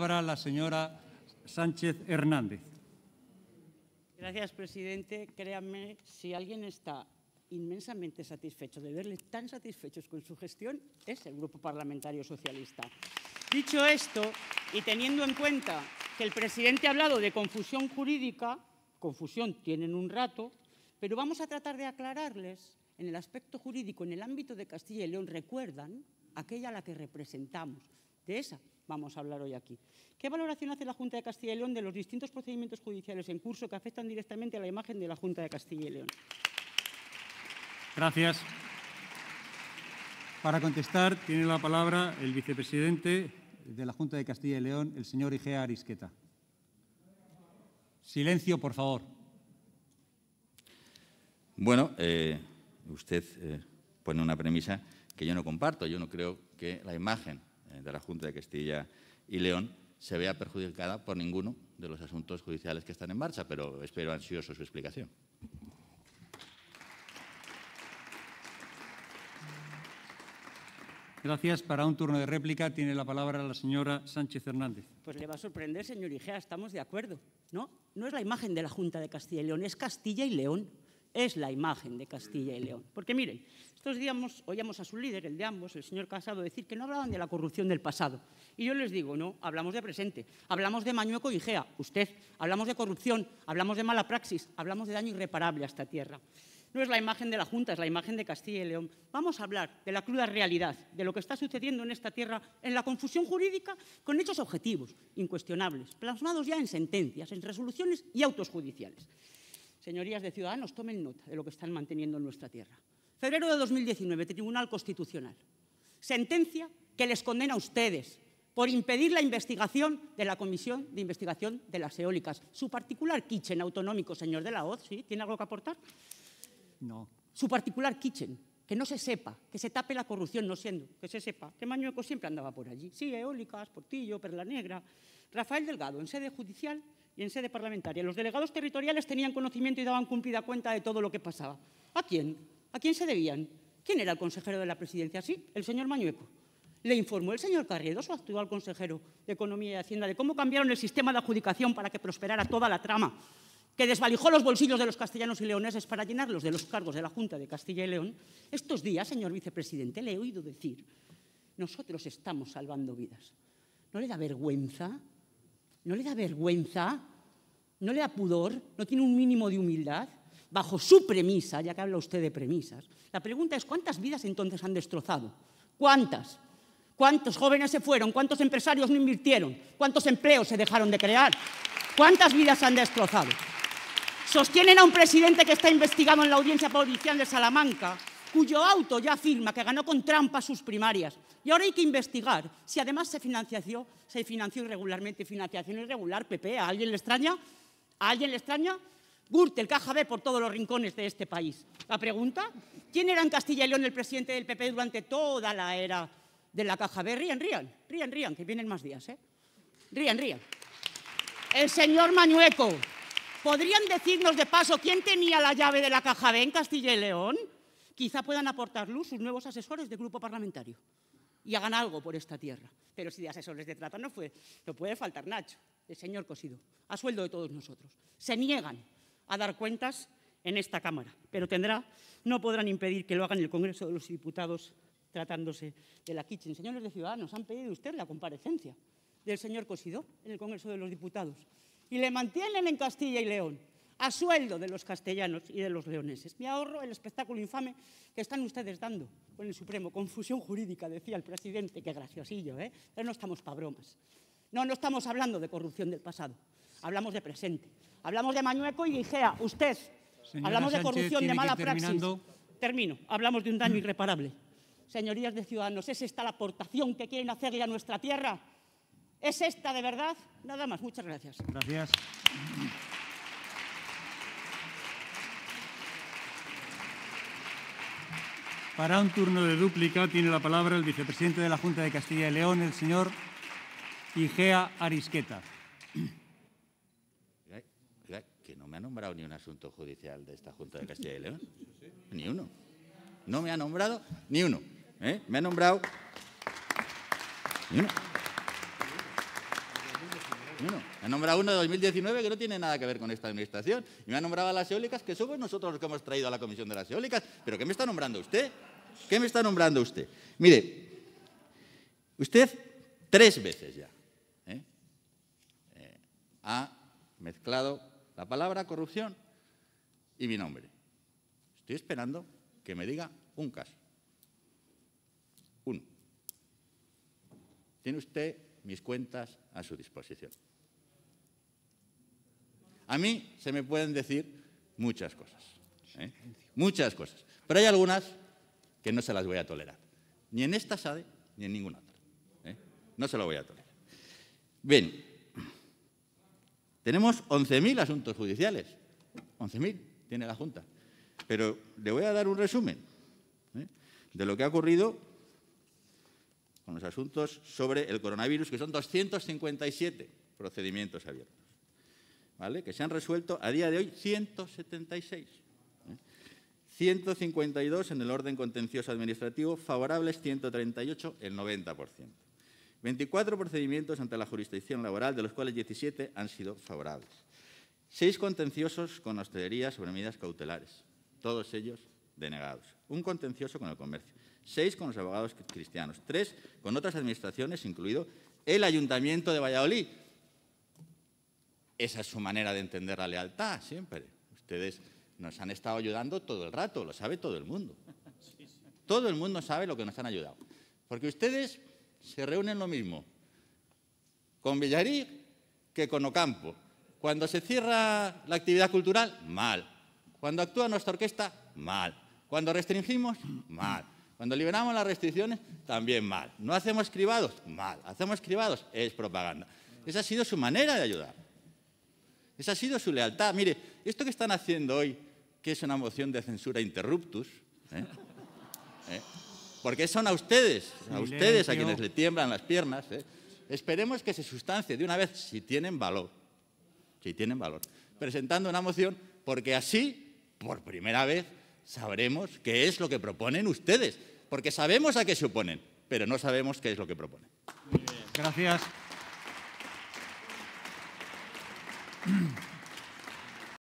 palabra la señora Sánchez Hernández. Gracias, presidente. Créanme, si alguien está inmensamente satisfecho de verle tan satisfechos con su gestión, es el Grupo Parlamentario Socialista. Dicho esto, y teniendo en cuenta que el presidente ha hablado de confusión jurídica, confusión tienen un rato, pero vamos a tratar de aclararles en el aspecto jurídico, en el ámbito de Castilla y León, recuerdan aquella a la que representamos. De esa vamos a hablar hoy aquí. ¿Qué valoración hace la Junta de Castilla y León de los distintos procedimientos judiciales en curso que afectan directamente a la imagen de la Junta de Castilla y León? Gracias. Para contestar, tiene la palabra el vicepresidente de la Junta de Castilla y León, el señor Igea Arisqueta. Silencio, por favor. Bueno, eh, usted eh, pone una premisa que yo no comparto. Yo no creo que la imagen eh, de la Junta de Castilla y León se vea perjudicada por ninguno de los asuntos judiciales que están en marcha, pero espero ansioso su explicación. Gracias. Para un turno de réplica tiene la palabra la señora Sánchez Hernández. Pues le va a sorprender, señor Igea, estamos de acuerdo, ¿no? No es la imagen de la Junta de Castilla y León, es Castilla y León es la imagen de Castilla y León. Porque miren, estos días oíamos a su líder, el de ambos, el señor Casado, decir que no hablaban de la corrupción del pasado. Y yo les digo, no, hablamos de presente, hablamos de Mañueco y Gea, usted, hablamos de corrupción, hablamos de mala praxis, hablamos de daño irreparable a esta tierra. No es la imagen de la Junta, es la imagen de Castilla y León. Vamos a hablar de la cruda realidad, de lo que está sucediendo en esta tierra, en la confusión jurídica, con hechos objetivos, incuestionables, plasmados ya en sentencias, en resoluciones y autos judiciales. Señorías de Ciudadanos, tomen nota de lo que están manteniendo en nuestra tierra. Febrero de 2019, Tribunal Constitucional. Sentencia que les condena a ustedes por impedir la investigación de la Comisión de Investigación de las Eólicas. Su particular kitchen autonómico, señor de la OZ, ¿sí? ¿Tiene algo que aportar? No. Su particular kitchen, que no se sepa, que se tape la corrupción no siendo, que se sepa que Mañueco siempre andaba por allí. Sí, eólicas, Portillo, Perla Negra. Rafael Delgado, en sede judicial, y en sede parlamentaria. Los delegados territoriales tenían conocimiento y daban cumplida cuenta de todo lo que pasaba. ¿A quién? ¿A quién se debían? ¿Quién era el consejero de la presidencia? Sí, el señor Mañueco. ¿Le informó el señor Carriedo, su actual consejero de Economía y Hacienda, de cómo cambiaron el sistema de adjudicación para que prosperara toda la trama que desvalijó los bolsillos de los castellanos y leoneses para llenarlos de los cargos de la Junta de Castilla y León? Estos días, señor vicepresidente, le he oído decir, nosotros estamos salvando vidas. ¿No le da vergüenza ¿No le da vergüenza? ¿No le da pudor? ¿No tiene un mínimo de humildad? Bajo su premisa, ya que habla usted de premisas, la pregunta es ¿cuántas vidas entonces han destrozado? ¿Cuántas? ¿Cuántos jóvenes se fueron? ¿Cuántos empresarios no invirtieron? ¿Cuántos empleos se dejaron de crear? ¿Cuántas vidas han destrozado? Sostienen a un presidente que está investigado en la audiencia policial de Salamanca cuyo auto ya afirma que ganó con trampa sus primarias. Y ahora hay que investigar si además se financió, se financió irregularmente, financiación irregular, PP, ¿a alguien le extraña? ¿A alguien le extraña? el Caja B por todos los rincones de este país. La pregunta, ¿quién era en Castilla y León el presidente del PP durante toda la era de la Caja B? Rían, rían, rían, rían, que vienen más días, ¿eh? Rían, rían. El señor Mañueco. ¿Podrían decirnos de paso quién tenía la llave de la Caja B en Castilla y León? Quizá puedan aportar luz sus nuevos asesores de grupo parlamentario y hagan algo por esta tierra. Pero si de asesores de trata no, fue, no puede faltar Nacho, el señor Cosido, a sueldo de todos nosotros. Se niegan a dar cuentas en esta Cámara, pero tendrá, no podrán impedir que lo hagan el Congreso de los Diputados tratándose de la Kitchen. Señores de Ciudadanos, han pedido usted la comparecencia del señor Cosido en el Congreso de los Diputados y le mantienen en Castilla y León a sueldo de los castellanos y de los leoneses. Me ahorro el espectáculo infame que están ustedes dando con el Supremo. Confusión jurídica, decía el presidente, qué graciosillo, ¿eh? Pero no estamos para bromas. No, no estamos hablando de corrupción del pasado, hablamos de presente. Hablamos de Mañueco y Igea, usted. hablamos de corrupción, de mala praxis. Termino, hablamos de un daño irreparable. Señorías de Ciudadanos, ¿es esta la aportación que quieren hacerle a nuestra tierra? ¿Es esta de verdad? Nada más, muchas gracias. Gracias. Para un turno de dúplica tiene la palabra el vicepresidente de la Junta de Castilla y León, el señor Igea Arisqueta. Que no me ha nombrado ni un asunto judicial de esta Junta de Castilla y León. Ni uno. No me ha nombrado ni uno. ¿eh? Me ha nombrado. uno. Me ha nombrado uno de 2019 que no tiene nada que ver con esta administración. Y me ha nombrado a las eólicas, que somos nosotros los que hemos traído a la Comisión de las Eólicas. ¿Pero qué me está nombrando usted? ¿Qué me está nombrando usted? Mire, usted tres veces ya ¿eh? Eh, ha mezclado la palabra corrupción y mi nombre. Estoy esperando que me diga un caso. Uno. Tiene usted mis cuentas a su disposición. A mí se me pueden decir muchas cosas. ¿eh? Muchas cosas. Pero hay algunas que no se las voy a tolerar. Ni en esta SADE ni en ninguna otra. ¿eh? No se lo voy a tolerar. Bien, tenemos 11.000 asuntos judiciales. 11.000 tiene la Junta. Pero le voy a dar un resumen ¿eh? de lo que ha ocurrido con los asuntos sobre el coronavirus, que son 257 procedimientos abiertos, ¿vale? que se han resuelto a día de hoy 176. 152 en el orden contencioso administrativo, favorables 138, el 90%. 24 procedimientos ante la jurisdicción laboral, de los cuales 17 han sido favorables. Seis contenciosos con hostelería sobre medidas cautelares, todos ellos denegados. Un contencioso con el comercio, seis con los abogados cristianos, 3 con otras administraciones, incluido el Ayuntamiento de Valladolid. Esa es su manera de entender la lealtad siempre. Ustedes nos han estado ayudando todo el rato, lo sabe todo el mundo. Todo el mundo sabe lo que nos han ayudado. Porque ustedes se reúnen lo mismo con Villarí que con Ocampo. Cuando se cierra la actividad cultural, mal. Cuando actúa nuestra orquesta, mal. Cuando restringimos, mal. Cuando liberamos las restricciones, también mal. No hacemos escribados, mal. Hacemos escribados, es propaganda. Esa ha sido su manera de ayudar. Esa ha sido su lealtad. Mire, esto que están haciendo hoy que es una moción de censura interruptus, ¿eh? ¿Eh? porque son a ustedes, a ustedes a quienes le tiemblan las piernas. ¿eh? Esperemos que se sustancie de una vez, si tienen valor, si tienen valor, presentando una moción, porque así, por primera vez, sabremos qué es lo que proponen ustedes, porque sabemos a qué se oponen, pero no sabemos qué es lo que proponen. Gracias.